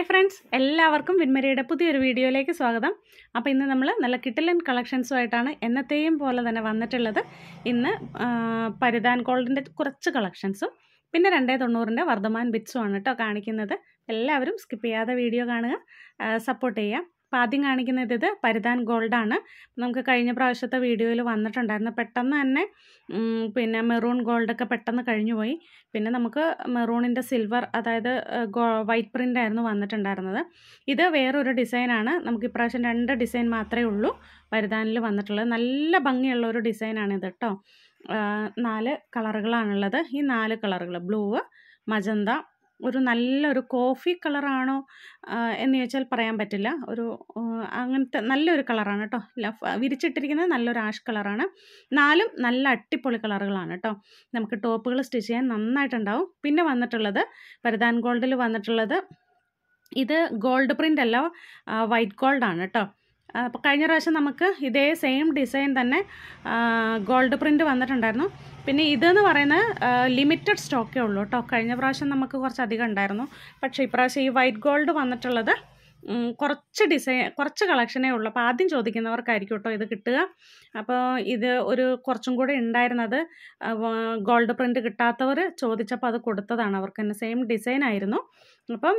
hi friends എല്ലാവർക്കും വിൻമരിയുടെ പുതിയൊരു വീഡിയോയിലേക്ക് സ്വാഗതം അപ്പോൾ ഇന്ന് നമ്മൾ നല്ല കിട്ടലൻ കളക്ഷൻസുമായിട്ടാണ് എന്നത്തെയും പോലെ തന്നെ വന്നിട്ടുള്ളത് ഇന്ന് പരിധാൻ ഗോൾഡിൻ്റെ കുറച്ച് കളക്ഷൻസും പിന്നെ രണ്ടേ തൊണ്ണൂറിൻ്റെ വർദ്ധമാൻ ബിറ്റ്സും ആണ് കേട്ടോ കാണിക്കുന്നത് എല്ലാവരും സ്കിപ്പ് ചെയ്യാതെ വീഡിയോ കാണുക സപ്പോർട്ട് ചെയ്യുക അപ്പോൾ ആദ്യം കാണിക്കുന്നത് ഇത് പരിധാൻ ഗോൾഡാണ് നമുക്ക് കഴിഞ്ഞ പ്രാവശ്യത്തെ വീഡിയോയിൽ വന്നിട്ടുണ്ടായിരുന്നു പെട്ടെന്ന് തന്നെ പിന്നെ മെറൂൺ ഗോൾഡൊക്കെ പെട്ടെന്ന് കഴിഞ്ഞു പോയി പിന്നെ നമുക്ക് മെറൂണിൻ്റെ സിൽവർ അതായത് വൈറ്റ് പ്രിൻ്റ് ആയിരുന്നു വന്നിട്ടുണ്ടായിരുന്നത് ഇത് വേറൊരു ഡിസൈനാണ് നമുക്ക് ഇപ്രാവശ്യം രണ്ട് ഡിസൈൻ മാത്രമേ ഉള്ളൂ പരിധാനിൽ വന്നിട്ടുള്ളത് നല്ല ഭംഗിയുള്ള ഒരു ഡിസൈനാണ് ഇത് കേട്ടോ നാല് കളറുകളാണുള്ളത് ഈ നാല് കളറുകൾ ബ്ലൂ മജന്ത ഒരു നല്ലൊരു കോഫി കളറാണോ എന്ന് ചോദിച്ചാൽ പറയാൻ പറ്റില്ല ഒരു അങ്ങനത്തെ നല്ലൊരു കളറാണ് കേട്ടോ വിരിച്ചിട്ടിരിക്കുന്നത് നല്ലൊരു ആഷ് കളറാണ് നാലും നല്ല അട്ടിപ്പൊളി കളറുകളാണ് കേട്ടോ നമുക്ക് ടോപ്പുകൾ സ്റ്റിച്ച് ചെയ്യാൻ നന്നായിട്ടുണ്ടാവും പിന്നെ വന്നിട്ടുള്ളത് പരിധാൻ ഗോൾഡിൽ വന്നിട്ടുള്ളത് ഇത് ഗോൾഡ് പ്രിൻ്റ് അല്ല വൈറ്റ് ഗോൾഡാണ് കേട്ടോ അപ്പോൾ കഴിഞ്ഞ പ്രാവശ്യം നമുക്ക് ഇതേ സെയിം ഡിസൈൻ തന്നെ ഗോൾഡ് പ്രിൻ്റ് വന്നിട്ടുണ്ടായിരുന്നു പിന്നെ ഇതെന്ന് പറയുന്നത് ലിമിറ്റഡ് സ്റ്റോക്കേ ഉള്ളൂ കേട്ടോ കഴിഞ്ഞ പ്രാവശ്യം നമുക്ക് കുറച്ചധികം ഉണ്ടായിരുന്നു പക്ഷേ ഇപ്രാവശ്യം ഈ വൈറ്റ് ഗോൾഡ് വന്നിട്ടുള്ളത് കുറച്ച് ഡിസൈൻ കുറച്ച് കളക്ഷനേ ഉള്ളൂ അപ്പോൾ ആദ്യം ചോദിക്കുന്നവർക്കായിരിക്കും കേട്ടോ ഇത് കിട്ടുക അപ്പോൾ ഇത് ഒരു കുറച്ചും കൂടെ ഉണ്ടായിരുന്നത് ഗോൾഡ് പ്രിൻറ്റ് കിട്ടാത്തവർ ചോദിച്ചപ്പോൾ അത് കൊടുത്തതാണ് അവർക്ക് തന്നെ സെയിം ഡിസൈൻ ആയിരുന്നു അപ്പം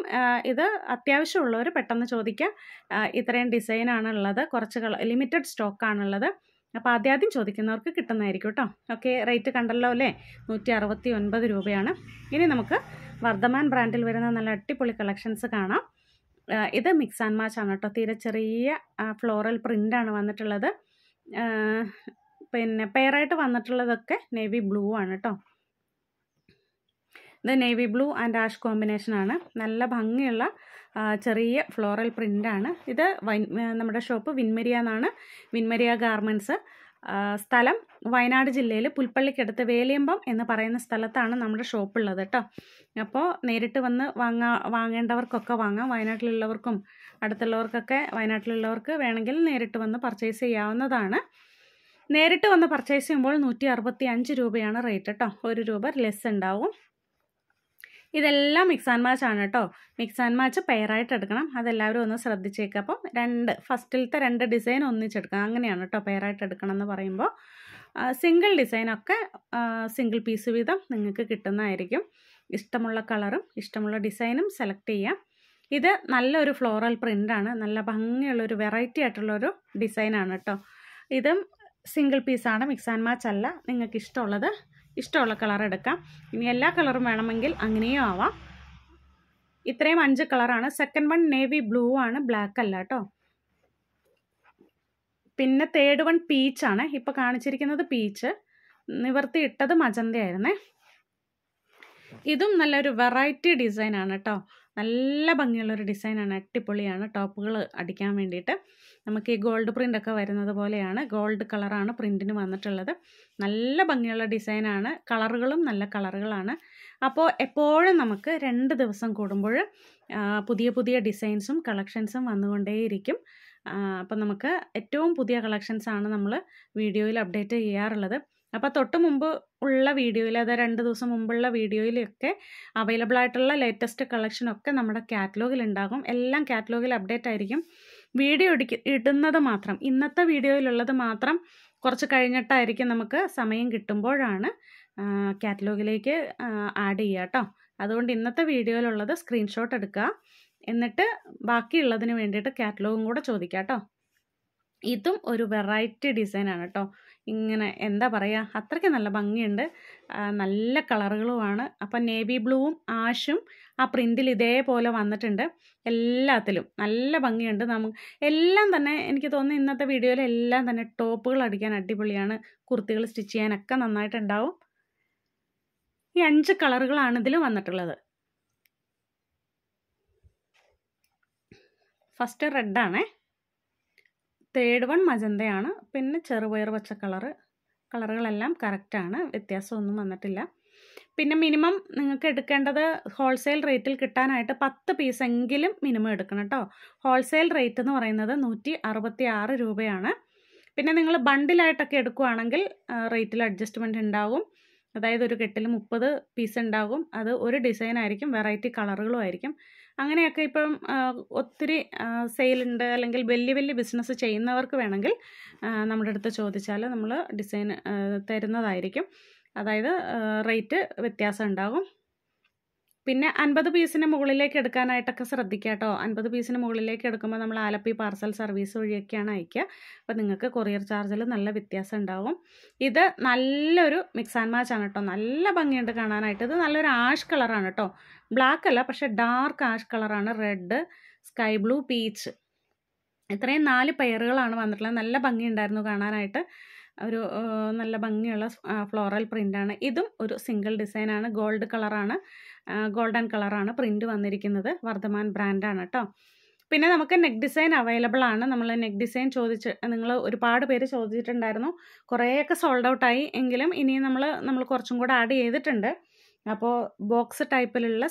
ഇത് അത്യാവശ്യമുള്ളവർ പെട്ടെന്ന് ചോദിക്കുക ഇത്രയും ഡിസൈനാണുള്ളത് കുറച്ച് കള ലിമിറ്റഡ് സ്റ്റോക്കാണുള്ളത് അപ്പോൾ ആദ്യം ചോദിക്കുന്നവർക്ക് കിട്ടുന്നതായിരിക്കും കേട്ടോ ഓക്കെ റേറ്റ് കണ്ടല്ലോ അല്ലേ നൂറ്റി അറുപത്തി ഒൻപത് രൂപയാണ് ഇനി നമുക്ക് വർദ്ധമാൻ ബ്രാൻഡിൽ വരുന്ന നല്ല അടിപൊളി കളക്ഷൻസ് കാണാം ഇത് മിക്സ് ആൻഡ് മാച്ച് ആണ് കേട്ടോ തീരെ ചെറിയ ഫ്ലോറൽ പ്രിൻ്റാണ് വന്നിട്ടുള്ളത് പിന്നെ പെയറായിട്ട് വന്നിട്ടുള്ളതൊക്കെ നേവി ബ്ലൂ ആണ് കേട്ടോ ഇത് നേവി ബ്ലൂ ആൻഡ് ആഷ് കോമ്പിനേഷനാണ് നല്ല ഭംഗിയുള്ള ചെറിയ ഫ്ലോറൽ പ്രിൻ്റാണ് ഇത് നമ്മുടെ ഷോപ്പ് വിൻമരിയ എന്നാണ് വിൻമരിയ ഗാർമെൻറ്റ്സ് സ്ഥലം വയനാട് ജില്ലയിൽ പുൽപ്പള്ളിക്കടുത്ത് വേലിയമ്പം എന്ന് പറയുന്ന സ്ഥലത്താണ് നമ്മുടെ ഷോപ്പുള്ളത് കേട്ടോ അപ്പോൾ നേരിട്ട് വന്ന് വാങ്ങാ വാങ്ങേണ്ടവർക്കൊക്കെ വാങ്ങാം വയനാട്ടിലുള്ളവർക്കും അടുത്തുള്ളവർക്കൊക്കെ വയനാട്ടിലുള്ളവർക്ക് വേണമെങ്കിൽ നേരിട്ട് വന്ന് പർച്ചേസ് ചെയ്യാവുന്നതാണ് നേരിട്ട് വന്ന് പർച്ചേസ് ചെയ്യുമ്പോൾ നൂറ്റി അറുപത്തി അഞ്ച് രൂപയാണ് റേറ്റ് കേട്ടോ ഒരു രൂപ ലെസ് ഉണ്ടാവും ഇതെല്ലാം മിക്സ് ആൻഡ് മാച്ച് ആണ് കേട്ടോ മിക്സ് ആൻഡ് മാച്ച് പെയറായിട്ട് എടുക്കണം അതെല്ലാവരും ഒന്ന് ശ്രദ്ധിച്ചേക്കുക അപ്പം രണ്ട് ഫസ്റ്റിലത്തെ രണ്ട് ഡിസൈൻ ഒന്നിച്ചെടുക്കണം അങ്ങനെയാണ് കേട്ടോ പെയറായിട്ട് എടുക്കണം എന്ന് പറയുമ്പോൾ സിംഗിൾ ഡിസൈനൊക്കെ സിംഗിൾ പീസ് വീതം നിങ്ങൾക്ക് കിട്ടുന്നതായിരിക്കും ഇഷ്ടമുള്ള കളറും ഇഷ്ടമുള്ള ഡിസൈനും സെലക്ട് ചെയ്യാം ഇത് നല്ലൊരു ഫ്ലോറൽ പ്രിൻ്റാണ് നല്ല ഭംഗിയുള്ളൊരു വെറൈറ്റി ആയിട്ടുള്ളൊരു ഡിസൈനാണ് കേട്ടോ ഇതും സിംഗിൾ പീസാണ് മിക്സ് ആൻഡ് മാച്ച് അല്ല നിങ്ങൾക്ക് ഇഷ്ടമുള്ളത് ഇഷ്ടമുള്ള കളർ എടുക്കാം ഇനി എല്ലാ കളറും വേണമെങ്കിൽ അങ്ങനെയും ആവാം ഇത്രയും അഞ്ച് കളറാണ് സെക്കൻഡ് വൺ നേവി ബ്ലൂ ആണ് ബ്ലാക്ക് അല്ല കേട്ടോ പിന്നെ തേർഡ് വൺ പീച്ചാണ് ഇപ്പോൾ കാണിച്ചിരിക്കുന്നത് പീച്ച് നിവർത്തി ഇട്ടത് മജന്തയായിരുന്നേ ഇതും നല്ലൊരു വെറൈറ്റി ഡിസൈനാണ് കേട്ടോ നല്ല ഭംഗിയുള്ളൊരു ഡിസൈനാണ് അട്ടിപ്പൊളിയാണ് ടോപ്പുകൾ അടിക്കാൻ വേണ്ടിയിട്ട് നമുക്ക് ഈ ഗോൾഡ് പ്രിൻ്റൊക്കെ വരുന്നത് പോലെയാണ് ഗോൾഡ് കളറാണ് പ്രിൻറ്റിന് വന്നിട്ടുള്ളത് നല്ല ഭംഗിയുള്ള ഡിസൈനാണ് കളറുകളും നല്ല കളറുകളാണ് അപ്പോൾ എപ്പോഴും നമുക്ക് രണ്ട് ദിവസം കൂടുമ്പോൾ പുതിയ പുതിയ ഡിസൈൻസും കളക്ഷൻസും വന്നുകൊണ്ടേയിരിക്കും അപ്പം നമുക്ക് ഏറ്റവും പുതിയ കളക്ഷൻസാണ് നമ്മൾ വീഡിയോയിൽ അപ്ഡേറ്റ് ചെയ്യാറുള്ളത് അപ്പോൾ തൊട്ട് മുമ്പ് ഉള്ള വീഡിയോയിൽ അതായത് രണ്ട് ദിവസം മുമ്പുള്ള വീഡിയോയിലൊക്കെ അവൈലബിൾ ആയിട്ടുള്ള ലേറ്റസ്റ്റ് കളക്ഷനൊക്കെ നമ്മുടെ കാറ്റലോഗിൽ ഉണ്ടാകും എല്ലാം കാറ്റലോഗിൽ അപ്ഡേറ്റ് ആയിരിക്കും വീഡിയോ ഇടിക്ക് ഇടുന്നത് മാത്രം ഇന്നത്തെ വീഡിയോയിലുള്ളത് മാത്രം കുറച്ച് കഴിഞ്ഞിട്ടായിരിക്കും നമുക്ക് സമയം കിട്ടുമ്പോഴാണ് കാറ്റലോഗിലേക്ക് ആഡ് ചെയ്യുക കേട്ടോ അതുകൊണ്ട് ഇന്നത്തെ വീഡിയോയിലുള്ളത് സ്ക്രീൻഷോട്ട് എടുക്കുക എന്നിട്ട് ബാക്കിയുള്ളതിന് വേണ്ടിയിട്ട് കാറ്റലോഗും കൂടെ ചോദിക്കാം കേട്ടോ ഇതും ഒരു വെറൈറ്റി ഡിസൈനാണ് കേട്ടോ ഇങ്ങനെ എന്താ പറയുക അത്രയ്ക്ക് നല്ല ഭംഗിയുണ്ട് നല്ല കളറുകളുമാണ് അപ്പം നേവി ബ്ലൂവും ആഷും ആ പ്രിൻറ്റിൽ ഇതേപോലെ വന്നിട്ടുണ്ട് എല്ലാത്തിലും നല്ല ഭംഗിയുണ്ട് നമുക്ക് എല്ലാം തന്നെ എനിക്ക് തോന്നുന്നു ഇന്നത്തെ വീഡിയോയിൽ എല്ലാം തന്നെ ടോപ്പുകൾ അടിക്കാൻ അടിപൊളിയാണ് കുർത്തികൾ സ്റ്റിച്ച് ചെയ്യാനൊക്കെ നന്നായിട്ടുണ്ടാവും ഈ അഞ്ച് കളറുകളാണ് ഇതിൽ വന്നിട്ടുള്ളത് ഫസ്റ്റ് റെഡാണേ തേർഡ് വൺ മജന്തയാണ് പിന്നെ ചെറുപയർ വെച്ച കളറ് കളറുകളെല്ലാം കറക്റ്റാണ് വ്യത്യാസമൊന്നും വന്നിട്ടില്ല പിന്നെ മിനിമം നിങ്ങൾക്ക് എടുക്കേണ്ടത് ഹോൾസെയിൽ റേറ്റിൽ കിട്ടാനായിട്ട് പത്ത് പീസെങ്കിലും മിനിമം എടുക്കണം കേട്ടോ ഹോൾസെയിൽ റേറ്റ് എന്ന് പറയുന്നത് നൂറ്റി അറുപത്തി ആറ് രൂപയാണ് പിന്നെ നിങ്ങൾ ബണ്ടിലായിട്ടൊക്കെ എടുക്കുകയാണെങ്കിൽ റേറ്റിൽ അഡ്ജസ്റ്റ്മെൻറ്റ് ഉണ്ടാവും അതായത് ഒരു കെട്ടിൽ മുപ്പത് പീസ് ഉണ്ടാകും അത് ഒരു ഡിസൈൻ ആയിരിക്കും വെറൈറ്റി കളറുകളും ആയിരിക്കും അങ്ങനെയൊക്കെ ഇപ്പം ഒത്തിരി സെയിലുണ്ട് അല്ലെങ്കിൽ വലിയ വലിയ ബിസിനസ് ചെയ്യുന്നവർക്ക് വേണമെങ്കിൽ നമ്മുടെ അടുത്ത് ചോദിച്ചാൽ നമ്മൾ ഡിസൈൻ തരുന്നതായിരിക്കും അതായത് റേറ്റ് വ്യത്യാസം ഉണ്ടാകും പിന്നെ അൻപത് പീസിന് മുകളിലേക്ക് എടുക്കാനായിട്ടൊക്കെ ശ്രദ്ധിക്കുക കേട്ടോ അൻപത് പീസിന് മുകളിലേക്ക് എടുക്കുമ്പോൾ നമ്മൾ ആലപ്പി പാർസൽ സർവീസ് വഴിയൊക്കെയാണ് അയക്കുക അപ്പോൾ നിങ്ങൾക്ക് കൊറിയർ ചാർജിൽ നല്ല വ്യത്യാസം ഉണ്ടാവും ഇത് നല്ലൊരു മിക്സ് ആൻഡ് മാച്ച് ആണ് കേട്ടോ നല്ല ഭംഗിയുണ്ട് കാണാനായിട്ട് ഇത് നല്ലൊരു ആഷ് കളറാണ് കേട്ടോ ബ്ലാക്ക് അല്ല പക്ഷേ ഡാർക്ക് ആഷ് കളറാണ് റെഡ് സ്കൈ ബ്ലൂ പീച്ച് ഇത്രയും നാല് പെയറുകളാണ് വന്നിട്ടുള്ളത് നല്ല ഭംഗിയുണ്ടായിരുന്നു കാണാനായിട്ട് ഒരു നല്ല ഭംഗിയുള്ള ഫ്ലോറൽ പ്രിൻ്റാണ് ഇതും ഒരു സിംഗിൾ ഡിസൈനാണ് ഗോൾഡ് കളറാണ് ഗോൾഡൻ കളറാണ് പ്രിൻറ്റ് വന്നിരിക്കുന്നത് വർദ്ധമാൻ ബ്രാൻഡാണ് കേട്ടോ പിന്നെ നമുക്ക് നെക്ക് ഡിസൈൻ അവൈലബിൾ ആണ് നമ്മൾ നെക്ക് ഡിസൈൻ ചോദിച്ച് നിങ്ങൾ ഒരുപാട് പേര് ചോദിച്ചിട്ടുണ്ടായിരുന്നു കുറേയൊക്കെ സോൾഡ് ഔട്ടായി എങ്കിലും ഇനിയും നമ്മൾ നമ്മൾ കുറച്ചും കൂടെ ആഡ് ചെയ്തിട്ടുണ്ട് അപ്പോൾ ബോക്സ് ടൈപ്പിലുള്ള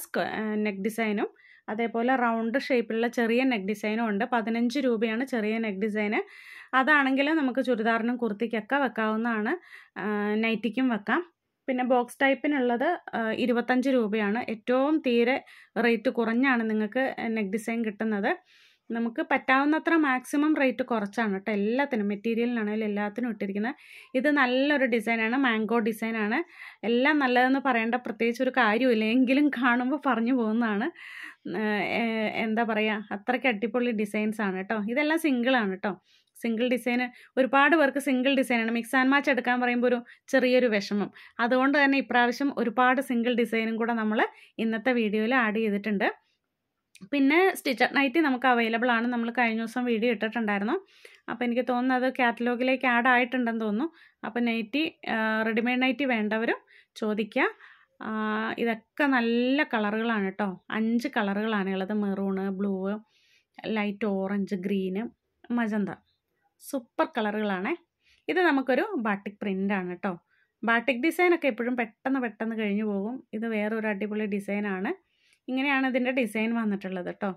നെക്ക് ഡിസൈനും അതേപോലെ റൗണ്ട് ഷേപ്പിലുള്ള ചെറിയ നെക്ക് ഡിസൈനും ഉണ്ട് പതിനഞ്ച് രൂപയാണ് ചെറിയ നെക്ക് ഡിസൈന് അതാണെങ്കിൽ നമുക്ക് ചുരിദാറിനും കുർത്തിക്കൊക്കെ വെക്കാവുന്നതാണ് നൈറ്റിക്കും വെക്കാം പിന്നെ ബോക്സ് ടൈപ്പിനുള്ളത് ഇരുപത്തഞ്ച് രൂപയാണ് ഏറ്റവും തീരെ റേറ്റ് കുറഞ്ഞാണ് നിങ്ങൾക്ക് നെക്ക് ഡിസൈൻ കിട്ടുന്നത് നമുക്ക് പറ്റാവുന്നത്ര മാക്സിമം റേറ്റ് കുറച്ചാണ് കേട്ടോ എല്ലാത്തിനും മെറ്റീരിയലിനാണെങ്കിലും എല്ലാത്തിനും ഇട്ടിരിക്കുന്നത് ഇത് നല്ലൊരു ഡിസൈനാണ് മാംഗോ ഡിസൈനാണ് എല്ലാം നല്ലതെന്ന് പറയേണ്ട പ്രത്യേകിച്ച് ഒരു കാര്യമില്ല എങ്കിലും കാണുമ്പോൾ പറഞ്ഞു പോകുന്നതാണ് എന്താ പറയുക അത്രയ്ക്ക് അടിപൊളി ഡിസൈൻസാണ് കേട്ടോ ഇതെല്ലാം സിംഗിളാണ് കേട്ടോ സിംഗിൾ ഡിസൈൻ ഒരുപാട് പേർക്ക് സിംഗിൾ ഡിസൈനാണ് മിക്സ് ആൻഡ് മാച്ച് എടുക്കാൻ പറയുമ്പോൾ ഒരു ചെറിയൊരു വിഷമം അതുകൊണ്ട് തന്നെ ഇപ്രാവശ്യം ഒരുപാട് സിംഗിൾ ഡിസൈനും കൂടെ നമ്മൾ ഇന്നത്തെ വീഡിയോയിൽ ആഡ് ചെയ്തിട്ടുണ്ട് പിന്നെ സ്റ്റിച്ച് നൈറ്റി നമുക്ക് അവൈലബിൾ ആണ് നമ്മൾ കഴിഞ്ഞ ദിവസം വീഡിയോ ഇട്ടിട്ടുണ്ടായിരുന്നു അപ്പോൾ എനിക്ക് തോന്നുന്നത് കാറ്റലോഗിലേക്ക് ആഡ് ആയിട്ടുണ്ടെന്ന് തോന്നുന്നു അപ്പോൾ നൈറ്റി റെഡിമെയ്ഡ് നൈറ്റി വേണ്ടവരും ചോദിക്കുക ഇതൊക്കെ നല്ല കളറുകളാണ് കേട്ടോ അഞ്ച് കളറുകളാണ് ഉള്ളത് maroon blue light orange green magenta super കളറുകളാണേ ഇത് നമുക്കൊരു ബാട്ടിക് ആണ് കേട്ടോ ബാട്ടിക് ഡിസൈനൊക്കെ എപ്പോഴും പെട്ടെന്ന് പെട്ടെന്ന് കഴിഞ്ഞു പോകും ഇത് വേറൊരു അടിപൊളി ഡിസൈനാണ് ഇങ്ങനെയാണ് ഇതിൻ്റെ ഡിസൈൻ വന്നിട്ടുള്ളത് കേട്ടോ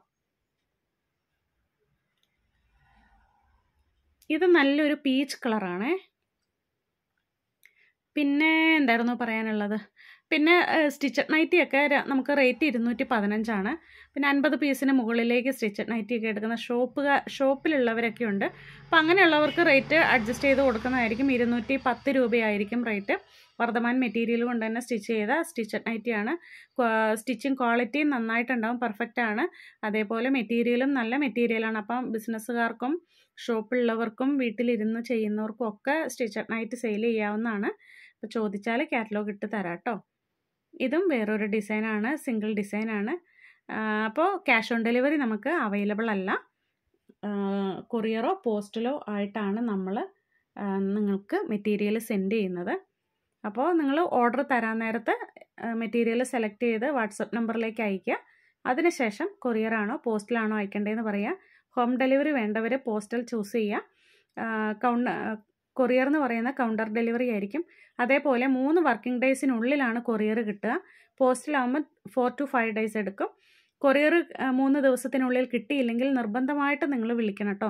ഇത് നല്ലൊരു പീച്ച് കളറാണ് പിന്നെ എന്തായിരുന്നു പറയാനുള്ളത് പിന്നെ സ്റ്റിച്ചഡ് നൈറ്റിയൊക്കെ നമുക്ക് റേറ്റ് ഇരുന്നൂറ്റി പതിനഞ്ചാണ് പിന്നെ അൻപത് പീസിന് മുകളിലേക്ക് സ്റ്റിച്ചഡ് നൈറ്റിയൊക്കെ എടുക്കുന്ന ഷോപ്പ് ഷോപ്പിലുള്ളവരൊക്കെ ഉണ്ട് അപ്പം അങ്ങനെയുള്ളവർക്ക് റേറ്റ് അഡ്ജസ്റ്റ് ചെയ്ത് കൊടുക്കുന്നതായിരിക്കും ഇരുന്നൂറ്റി പത്ത് രൂപയായിരിക്കും റേറ്റ് വർദ്ധമാൻ മെറ്റീരിയൽ കൊണ്ട് തന്നെ സ്റ്റിച്ച് ചെയ്ത സ്റ്റിച്ചഡ് നൈറ്റിയാണ് സ്റ്റിച്ചിങ് ക്വാളിറ്റിയും നന്നായിട്ടുണ്ടാവും പെർഫെക്റ്റാണ് അതേപോലെ മെറ്റീരിയലും നല്ല മെറ്റീരിയലാണ് അപ്പം ബിസിനസ്സുകാർക്കും ഷോപ്പുള്ളവർക്കും വീട്ടിലിരുന്ന് ചെയ്യുന്നവർക്കും ഒക്കെ സ്റ്റിച്ചഡ് നൈറ്റ് സെയിൽ ചെയ്യാവുന്നതാണ് അപ്പോൾ ചോദിച്ചാൽ കാറ്റലോഗ് ഇട്ട് തരാം കേട്ടോ ഇതും വേറൊരു ഡിസൈനാണ് സിംഗിൾ ഡിസൈനാണ് അപ്പോൾ ക്യാഷ് ഓൺ ഡെലിവറി നമുക്ക് അവൈലബിൾ അല്ല കൊറിയറോ പോസ്റ്റിലോ ആയിട്ടാണ് നമ്മൾ നിങ്ങൾക്ക് മെറ്റീരിയൽ സെൻഡ് ചെയ്യുന്നത് അപ്പോൾ നിങ്ങൾ ഓർഡർ തരാൻ നേരത്ത് മെറ്റീരിയൽ സെലക്ട് ചെയ്ത് വാട്സപ്പ് നമ്പറിലേക്ക് അയയ്ക്കുക അതിനുശേഷം കൊറിയറാണോ പോസ്റ്റിലാണോ അയക്കേണ്ടതെന്ന് പറയുക ഹോം ഡെലിവറി വേണ്ടവരെ പോസ്റ്റൽ ചൂസ് ചെയ്യുക കൗണ്ട് കൊറിയർ എന്ന് പറയുന്ന കൗണ്ടർ ഡെലിവറി ആയിരിക്കും അതേപോലെ മൂന്ന് വർക്കിംഗ് ഡേയ്സിനുള്ളിലാണ് കൊറിയർ കിട്ടുക പോസ്റ്റിലാകുമ്പോൾ ഫോർ ടു ഫൈവ് ഡേയ്സ് എടുക്കും കൊറിയർ മൂന്ന് ദിവസത്തിനുള്ളിൽ കിട്ടിയില്ലെങ്കിൽ നിർബന്ധമായിട്ട് നിങ്ങൾ വിളിക്കണം കേട്ടോ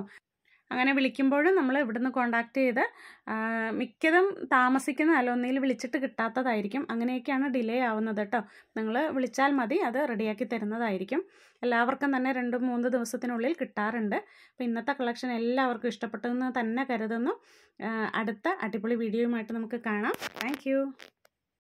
അങ്ങനെ വിളിക്കുമ്പോഴും നമ്മൾ ഇവിടുന്ന് കോണ്ടാക്ട് ചെയ്ത് മിക്കതും താമസിക്കുന്ന അലോന്നിയിൽ വിളിച്ചിട്ട് കിട്ടാത്തതായിരിക്കും അങ്ങനെയൊക്കെയാണ് ഡിലേ ആവുന്നത് കേട്ടോ നിങ്ങൾ വിളിച്ചാൽ മതി അത് റെഡിയാക്കി തരുന്നതായിരിക്കും എല്ലാവർക്കും തന്നെ രണ്ട് മൂന്ന് ദിവസത്തിനുള്ളിൽ കിട്ടാറുണ്ട് അപ്പോൾ ഇന്നത്തെ കളക്ഷൻ എല്ലാവർക്കും ഇഷ്ടപ്പെട്ടെന്ന് തന്നെ കരുതുന്നു അടുത്ത അടിപൊളി വീഡിയോയുമായിട്ട് നമുക്ക് കാണാം താങ്ക്